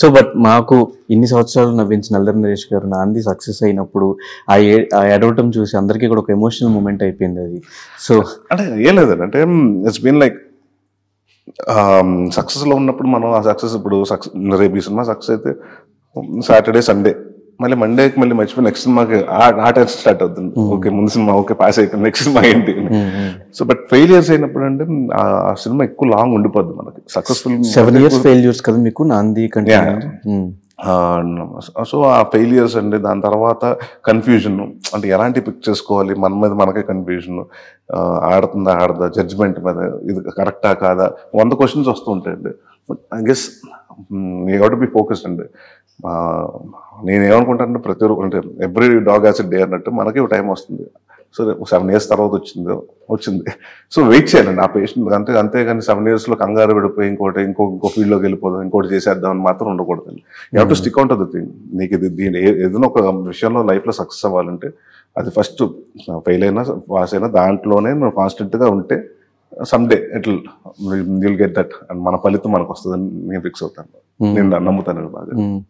So but మాకు ఇన్ని సంవత్సరాలు నవ్వించిన నల్లర్ నరేష్ గారు నాంది సక్సెస్ అయినప్పుడు ఆ ఎడవటం చూసి అందరికీ కూడా ఒక ఎమోషనల్ మూమెంట్ అయిపోయింది అది సో అంటే ఏం లేదు అంటే ఇట్స్ బీన్ లైక్ సక్సెస్లో ఉన్నప్పుడు మనం ఆ సక్సెస్ ఇప్పుడు సక్సెస్ రేపు ఈ సినిమా సక్సెస్ అయితే సాటర్డే సండే మళ్ళీ మండే మళ్ళీ మర్చిపోయి నెక్స్ట్ మాకు ఆ స్టార్ట్ అవుతుంది ఓకే ముందు సినిమా ఓకే పాస్ అయిపోయింది నెక్స్ట్ సినిమా ఏంటి సో బట్ ఫెయిలియర్స్ అయినప్పుడు అంటే ఆ సినిమా ఎక్కువ లాంగ్ ఉండిపోద్ది మనకి సక్సెస్ఫుల్ సెవెన్ ఇయర్స్ ఫెయిల్యూర్స్ కదా మీకు నాంది కంటే సో ఆ ఫెయిలియర్స్ అండి దాని తర్వాత కన్ఫ్యూజన్ అంటే ఎలాంటి పిక్ చేసుకోవాలి మన మీద మనకే కన్ఫ్యూజన్ ఆడుతుందా ఆడదా జడ్జ్మెంట్ మీద ఇది కరెక్టా కాదా వంద క్వశ్చన్స్ వస్తుంటాయండి but I guess you to be focused అండి నేనేమనుకుంటానంటే ప్రతి అంటే ఎవ్రీ డాగ్ యాజ్ డే అన్నట్టు మనకి టైం వస్తుంది సో సెవెన్ ఇయర్స్ తర్వాత వచ్చింది వచ్చింది సో వెయిట్ చేయాలి నా పేషెంట్ అంతే అంతేగాని సెవెన్ ఇయర్స్లో కంగారు విడిపోయి ఇంకోటి ఇంకో ఇంకో ఫీల్డ్లోకి వెళ్ళిపోదాం ఇంకోటి చేసేద్దాం అని మాత్రం ఉండకూడదు you to stick out the thing నీకు ఇది దీని ఏదైనా ఒక విషయంలో లైఫ్లో సక్సెస్ అవ్వాలంటే అది ఫస్ట్ ఫెయిల్ అయినా పాస్ అయినా దాంట్లోనే నువ్వు కాన్స్టెంట్గా ఉంటే Sunday it'll will get that and మన ఫలితం మనకు వస్తుందని నేను ఫిక్స్ అవుతాను hmm. నేను నమ్ముతాను బాగా hmm.